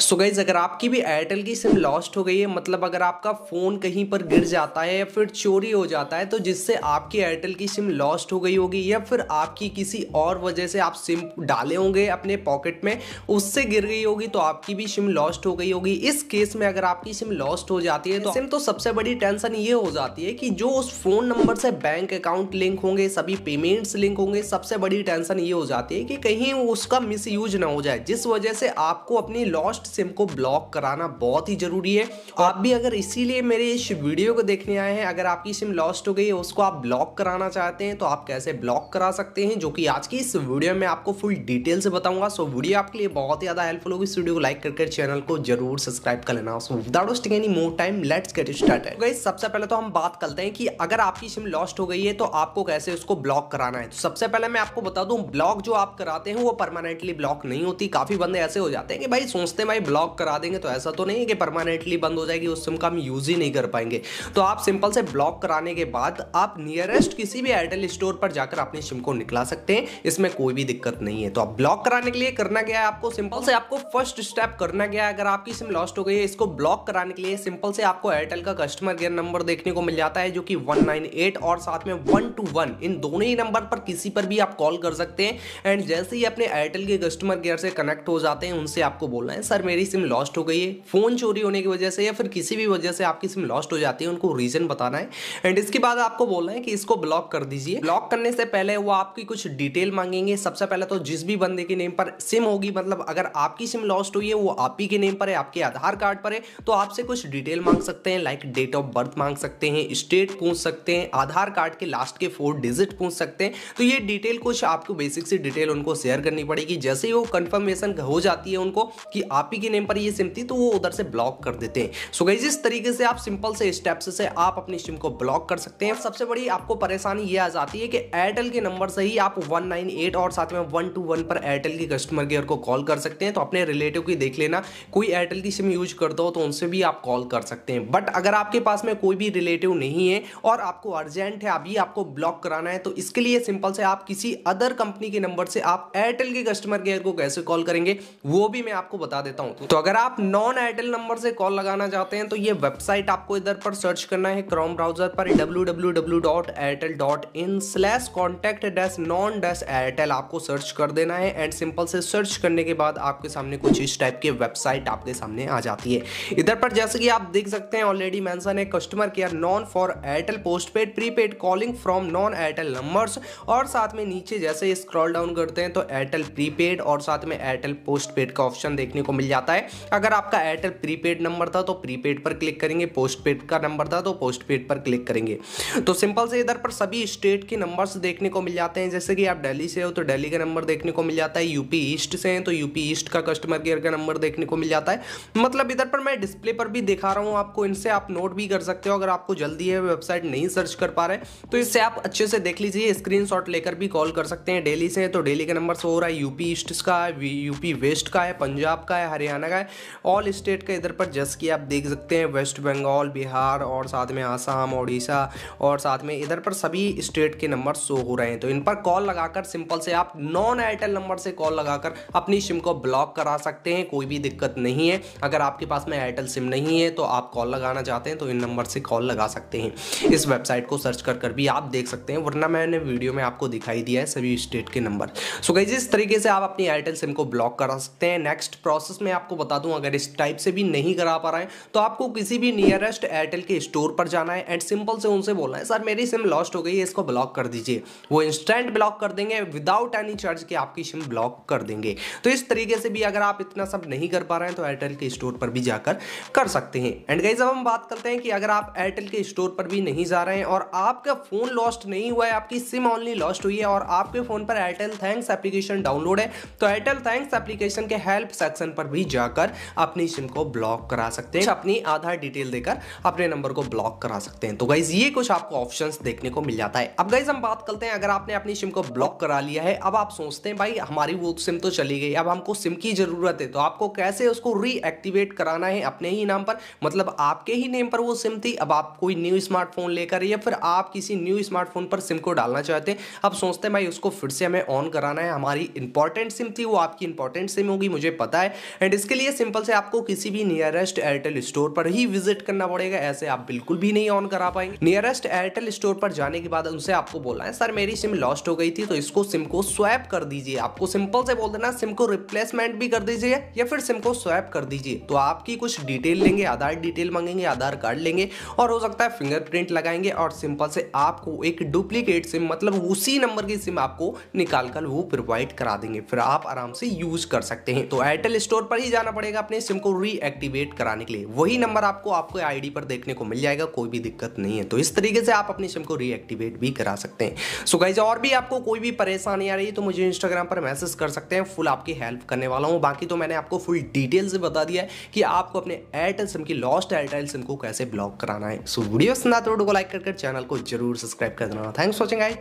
सो so guys अगर आपकी भी एयरटेल की सिम लॉस्ट हो गई है मतलब अगर आपका फ़ोन कहीं पर गिर जाता है या फिर चोरी हो जाता है तो जिससे आपकी एयरटेल की सिम लॉस्ट हो गई होगी या फिर आपकी किसी और वजह से आप सिम डाले होंगे अपने पॉकेट में उससे गिर गई होगी तो आपकी भी सिम लॉस्ट हो गई होगी इस केस में अगर आपकी सिम लॉस्ट हो जाती है तो सिम तो सबसे बड़ी टेंशन ये हो जाती है कि जो उस फ़ोन नंबर से बैंक अकाउंट लिंक होंगे सभी पेमेंट्स लिंक होंगे सबसे बड़ी टेंशन ये हो जाती है कि कहीं उसका मिस ना हो जाए जिस वजह से आपको अपनी लॉस्ट फर्स्ट सिम को ब्लॉक कराना बहुत ही ज़रूरी है आप भी अगर इसीलिए मेरे इस वीडियो को देखने आए हैं अगर आपकी सिम लॉस्ट हो गई है उसको आप ब्लॉक कराना चाहते हैं तो आप कैसे ब्लॉक करा सकते हैं जो कि आज की इस वीडियो में आपको फुल डिटेल से बताऊंगा सो वीडियो आपके लिए बहुत ज़्यादा हेल्पफुल होगी इस वीडियो को लाइक करके चैनल को जरूर सब्सक्राइब कर लेना so without wasting any more time let's get start है सबसे पहले तो हम बात करते हैं कि अगर आपकी सिम लॉस्ट हो गई है तो आपको कैसे उसको ब्लॉक कराना है तो सबसे पहले मैं आपको बता दूं ब्लॉक जो आप कराते हैं वो परमानेंटली ब्लॉक नहीं होती काफ़ी बंदे ऐसे हो जाते हैं कि भाई सोचते हैं वाईफाई ब्लॉक करा देंगे तो ऐसा तो नहीं है कि परमानेंटली बंद हो जाएगी उस सिम का हम यूज़ ही नहीं कर पाएंगे तो आप सिंपल से ब्लॉक कराने के बाद आप नियरेस्ट किसी भी एयरटेल स्टोर पर जाकर अपनी सिम को निकला सकते हैं इसमें कोई भी दिक्कत नहीं है तो आप ब्लॉक कराने के लिए करना गया है आपको सिंपल से आपको फर्स्ट स्टेप करना गया अगर आपकी सिम लॉस्ट हो गई है इसको ब्लॉक कराने के लिए सिंपल से आपको एयरटेल का कस्टमर केयर नंबर देखने को मिल जाता है जो कि 198 और साथ में वन टू वन इन दोनों ही नंबर पर किसी पर भी आप कॉल कर सकते हैं एंड जैसे ही अपने एयरटेल के कस्टमर केयर से कनेक्ट हो जाते हैं उनसे आपको बोलना है सर मेरी सिम लॉस्ट हो गई है फ़ोन चोरी होने की वजह से या फिर किसी भी वजह से आपकी सिम लॉस्ट हो जाती है उनको रीज़न बताना है एंड इसके बाद आपको बोलना है कि इसको ब्लॉक कर दीजिए ब्लॉक करने से पहले वो आपकी कुछ डिटेल मांगेंगे सबसे पहले तो जिस भी बंदे के नेम पर सिम होगी मतलब अगर आपकी सिम लॉस्ट हुई है वो आप ही के नेम पर है आपके आधार कार्ड पर है तो आपसे कुछ डिटेल मांग सकते हैं लाइक डेट ऑफ बर्थ मांग सकते हैं स्टेट पूछ सकते हैं आधार कार्ड के लास्ट के फोर डिजिट पूछ सकते हैं तो ये डिटेल कुछ आपको बेसिक सी डिटेल उनको शेयर करनी पड़ेगी जैसे ही वो कंफर्मेशन हो जाती है उनको कि आप ही के नेम पर ये सिम थी तो वो उधर से ब्लॉक कर देते हैं सो गई इस तरीके से आप सिंपल से स्टेप्स से आप अपनी सिम को ब्लॉक कर सकते हैं सबसे बड़ी आपको परेशानी ये आ जाती है कि एयरटेल के नंबर से ही आप 198 और साथ में वन पर एयरटेल की कस्टमर केयर को कॉल कर सकते हैं तो अपने रिलेटिव की देख लेना कोई एयरटेल की सिम यूज करता हो तो उनसे भी आप कॉल कर सकते हैं बट अगर आपके पास में कोई भी रिलेटिव नहीं है और आपको अर्जेंट है अभी आपको ब्लॉक कराना है तो इसके लिए सिंपल से आप किसी अदर कंपनी के नंबर से आप एयरटेल के कस्टमर केयर को कैसे कॉल करेंगे वो भी मैं आपको बता देता हूँ हूँ तो अगर आप नॉन एयरटेल नंबर से कॉल लगाना चाहते हैं तो ये वेबसाइट आपको इधर पर सर्च करना है क्रोम ब्राउजर पर www.airtel.in/contact-non-airtel आपको सर्च कर देना है एंड सिंपल से सर्च करने के बाद आपके सामने कुछ इस टाइप की वेबसाइट आपके सामने आ जाती है इधर पर जैसे कि आप देख सकते हैं ऑलरेडी मेंशन है customer care non for Airtel postpaid prepaid calling from non Airtel numbers और साथ में नीचे जैसे स्क्रॉल डाउन करते हैं तो एयरटेल प्रीपेड और साथ में एयरटेल पोस्ट पेड का ऑप्शन देखने को मिल जाता जाता है अगर आपका एयरटेल प्रीपेड नंबर था तो प्रीपेड पर क्लिक करेंगे पोस्टपेड का नंबर था तो पोस्टपेड पर क्लिक करेंगे तो सिंपल से इधर पर सभी स्टेट के नंबर्स देखने को मिल जाते हैं जैसे कि आप डेली से हो तो डेली का नंबर देखने को मिल जाता है यूपी ईस्ट से हैं तो यूपी ईस्ट का कस्टमर केयर का नंबर देखने को मिल जाता है मतलब इधर पर मैं डिस्प्ले पर भी दिखा रहा हूँ आपको इनसे आप नोट भी कर सकते हो अगर आपको जल्दी है वेबसाइट नहीं सर्च कर पा रहे तो इससे आप अच्छे से देख लीजिए स्क्रीन लेकर भी कॉल कर सकते हैं डेली से तो डेली का नंबर हो रहा है यूपी ईस्ट का है यूपी वेस्ट का है पंजाब का है हरियाणा हरियाणा का है ऑल स्टेट का इधर पर जस की आप देख सकते हैं वेस्ट बंगाल बिहार और साथ में आसाम उड़ीसा और साथ में इधर पर सभी स्टेट के नंबर शो हो रहे हैं तो इन पर कॉल लगाकर सिंपल से आप नॉन एयरटेल नंबर से कॉल लगाकर अपनी सिम को ब्लॉक करा सकते हैं कोई भी दिक्कत नहीं है अगर आपके पास में एयरटेल सिम नहीं है तो आप कॉल लगाना चाहते हैं तो इन नंबर से कॉल लगा सकते हैं इस वेबसाइट को सर्च कर कर भी आप देख सकते हैं वरना मैंने वीडियो में आपको दिखाई दिया है सभी स्टेट के नंबर सो so, इस तरीके से आप अपनी एयरटेल सिम को ब्लॉक करा सकते हैं नेक्स्ट प्रोसेस मैं आपको बता दूं अगर इस टाइप से भी नहीं करा पा रहे हैं तो आपको किसी भी नियरेस्ट एयरटेल के स्टोर पर जाना है एंड सिंपल से उनसे बोलना है सर मेरी सिम लॉस्ट हो गई है इसको ब्लॉक कर दीजिए वो इंस्टेंट ब्लॉक कर देंगे विदाउट एनी चार्ज के आपकी सिम ब्लॉक कर देंगे तो इस तरीके से भी अगर आप इतना सब नहीं कर पा रहे हैं तो एयरटेल के स्टोर पर भी जाकर कर सकते हैं एंड गई जब हम बात करते हैं कि अगर आप एयरटेल के स्टोर पर भी नहीं जा रहे हैं और आपका फ़ोन लॉस्ट नहीं हुआ है आपकी सिम ऑनली लॉस्ट हुई है और आपके फ़ोन पर एयरटेल थैंक्स एप्लीकेशन डाउनलोड है तो एयरटेल थैंक्स एप्लीकेशन के हेल्प सेक्शन पर भी जाकर अपनी सिम को ब्लॉक करा सकते हैं अपनी आधार डिटेल देकर अपने नंबर को ब्लॉक करा सकते हैं तो गाइज ये कुछ आपको ऑप्शन देखने को मिल जाता है अब गाइज हम बात करते हैं अगर आपने अपनी सिम को ब्लॉक करा लिया है अब आप सोचते हैं भाई हमारी वो सिम तो चली गई अब हमको सिम की जरूरत है तो आपको कैसे उसको रीएक्टिवेट कराना है अपने ही नाम पर मतलब आपके ही नेम पर वो सिम थी अब आप कोई न्यू स्मार्टफोन लेकर या फिर आप किसी न्यू स्मार्टफोन पर सिम को डालना चाहते हैं अब सोचते हैं भाई उसको फिर से हमें ऑन कराना है हमारी इंपॉर्टेंट सिम थी वो आपकी इंपॉर्टेंट सिम होगी मुझे पता है एंड इसके लिए सिंपल से आपको किसी भी नियरेस्ट एयरटेल स्टोर पर ही विजिट करना पड़ेगा ऐसे आप बिल्कुल भी नहीं ऑन करा पाएंगे नियरेस्ट एयरटेल स्टोर पर जाने के बाद उनसे आपको बोलना है सर मेरी सिम लॉस्ट हो गई थी तो इसको सिम को स्वैप कर दीजिए आपको सिंपल से बोल देना सिम को रिप्लेसमेंट भी कर दीजिए या फिर सिम को स्वैप कर दीजिए तो आपकी कुछ डिटेल लेंगे आधार डिटेल मांगेंगे आधार कार्ड लेंगे और हो सकता है फिंगरप्रिंट लगाएंगे और सिंपल से आपको एक डुप्लीकेट सिम मतलब उसी नंबर की सिम आपको निकाल कर वो प्रोवाइड करा देंगे फिर आप आराम से यूज कर सकते हैं तो एयरटेल स्टोर पर पर ही जाना पड़ेगा अपने सिम को रीएक्टिवेट कराने के लिए वही नंबर आपको आपको आईडी पर देखने को मिल जाएगा कोई भी दिक्कत नहीं है तो इस तरीके से आप अपने सिम को रीएक्टिवेट भी करा सकते हैं सो गाइज और भी आपको कोई भी परेशानी आ रही है तो मुझे इंस्टाग्राम पर मैसेज कर सकते हैं फुल आपकी हेल्प करने वाला हूँ बाकी तो मैंने आपको फुल डिटेल से बता दिया है कि आपको अपने एयरटेल सिम की लॉस्ट एयरटेल सिम को कैसे ब्लॉक कराना है सो वीडियो सुना तो को लाइक कर चैनल को जरूर सब्सक्राइब कर देना थैंक्स वॉचिंग आई